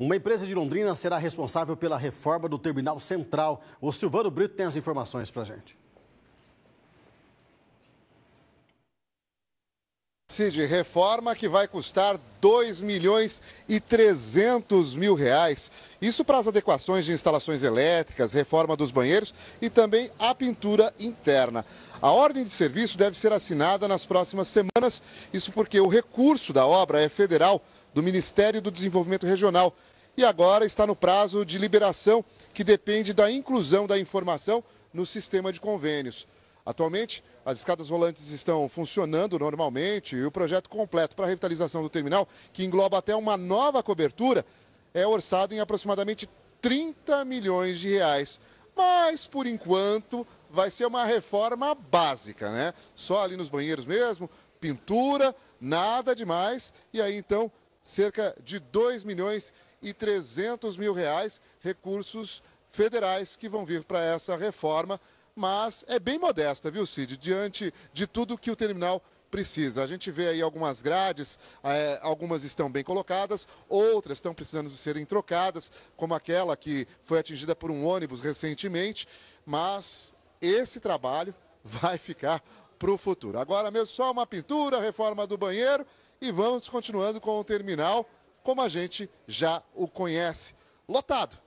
Uma empresa de Londrina será responsável pela reforma do terminal central. O Silvano Brito tem as informações para a gente. Cid, reforma que vai custar 2 milhões e 300 mil reais. Isso para as adequações de instalações elétricas, reforma dos banheiros e também a pintura interna. A ordem de serviço deve ser assinada nas próximas semanas, isso porque o recurso da obra é federal do Ministério do Desenvolvimento Regional e agora está no prazo de liberação, que depende da inclusão da informação no sistema de convênios. Atualmente, as escadas volantes estão funcionando normalmente e o projeto completo para a revitalização do terminal, que engloba até uma nova cobertura, é orçado em aproximadamente 30 milhões de reais. Mas, por enquanto, vai ser uma reforma básica, né? Só ali nos banheiros mesmo, pintura, nada demais. E aí, então, cerca de 2 milhões e 300 mil reais, recursos federais que vão vir para essa reforma mas é bem modesta, viu, Cid? Diante de tudo que o terminal precisa. A gente vê aí algumas grades, eh, algumas estão bem colocadas, outras estão precisando de serem trocadas, como aquela que foi atingida por um ônibus recentemente, mas esse trabalho vai ficar para o futuro. Agora mesmo só uma pintura, reforma do banheiro e vamos continuando com o terminal como a gente já o conhece, lotado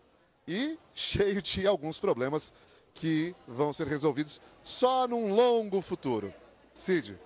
e cheio de alguns problemas que vão ser resolvidos só num longo futuro. Cid.